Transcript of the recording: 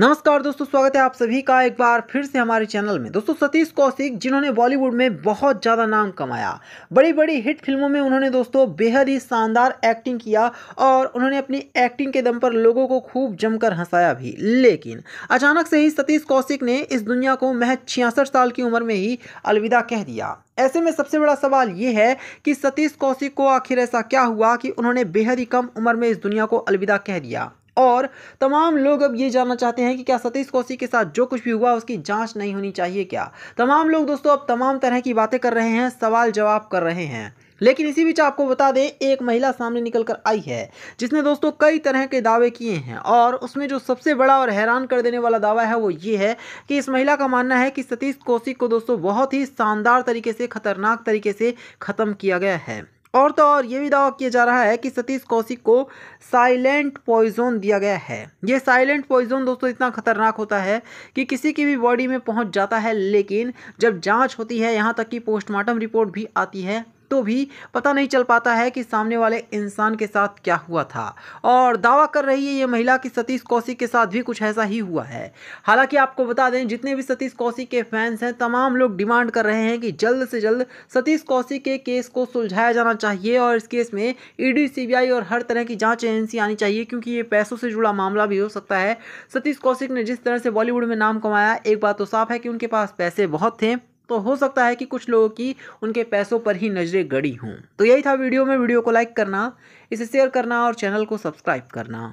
नमस्कार दोस्तों स्वागत है आप सभी का एक बार फिर से हमारे चैनल में दोस्तों सतीश कौशिक जिन्होंने बॉलीवुड में बहुत ज़्यादा नाम कमाया बड़ी बड़ी हिट फिल्मों में उन्होंने दोस्तों बेहद ही शानदार एक्टिंग किया और उन्होंने अपनी एक्टिंग के दम पर लोगों को खूब जमकर हंसाया भी लेकिन अचानक से ही सतीश कौशिक ने इस दुनिया को महज छियासठ साल की उम्र में ही अलविदा कह दिया ऐसे में सबसे बड़ा सवाल ये है कि सतीश कौशिक को आखिर ऐसा क्या हुआ कि उन्होंने बेहद ही कम उम्र में इस दुनिया को अलविदा कह दिया और तमाम लोग अब ये जानना चाहते हैं कि क्या सतीश कौशिक के साथ जो कुछ भी हुआ उसकी जांच नहीं होनी चाहिए क्या तमाम लोग दोस्तों अब तमाम तरह की बातें कर रहे हैं सवाल जवाब कर रहे हैं लेकिन इसी बीच आपको बता दें एक महिला सामने निकल कर आई है जिसने दोस्तों कई तरह के दावे किए हैं और उसमें जो सबसे बड़ा और हैरान कर देने वाला दावा है वो ये है कि इस महिला का मानना है कि सतीश कौशिक को दोस्तों बहुत ही शानदार तरीके से खतरनाक तरीके से ख़त्म किया गया है और तो और ये भी दावा किया जा रहा है कि सतीश कौशिक को साइलेंट पॉइजन दिया गया है ये साइलेंट पॉइजन दोस्तों इतना खतरनाक होता है कि किसी की भी बॉडी में पहुंच जाता है लेकिन जब जांच होती है यहाँ तक कि पोस्टमार्टम रिपोर्ट भी आती है तो भी पता नहीं चल पाता है कि सामने वाले इंसान के साथ क्या हुआ था और दावा कर रही है ये महिला कि सतीश कौशिक के साथ भी कुछ ऐसा ही हुआ है हालांकि आपको बता दें जितने भी सतीश कौशिक के फैंस हैं तमाम लोग डिमांड कर रहे हैं कि जल्द से जल्द सतीश कौशिक के केस को सुलझाया जाना चाहिए और इस केस में ईडी e सी और हर तरह की जांच एजेंसी आनी चाहिए क्योंकि ये पैसों से जुड़ा मामला भी हो सकता है सतीश कौशिक ने जिस तरह से बॉलीवुड में नाम कमाया एक बात तो साफ है कि उनके पास पैसे बहुत थे तो हो सकता है कि कुछ लोगों की उनके पैसों पर ही नज़रें गड़ी हों तो यही था वीडियो में वीडियो को लाइक करना इसे शेयर करना और चैनल को सब्सक्राइब करना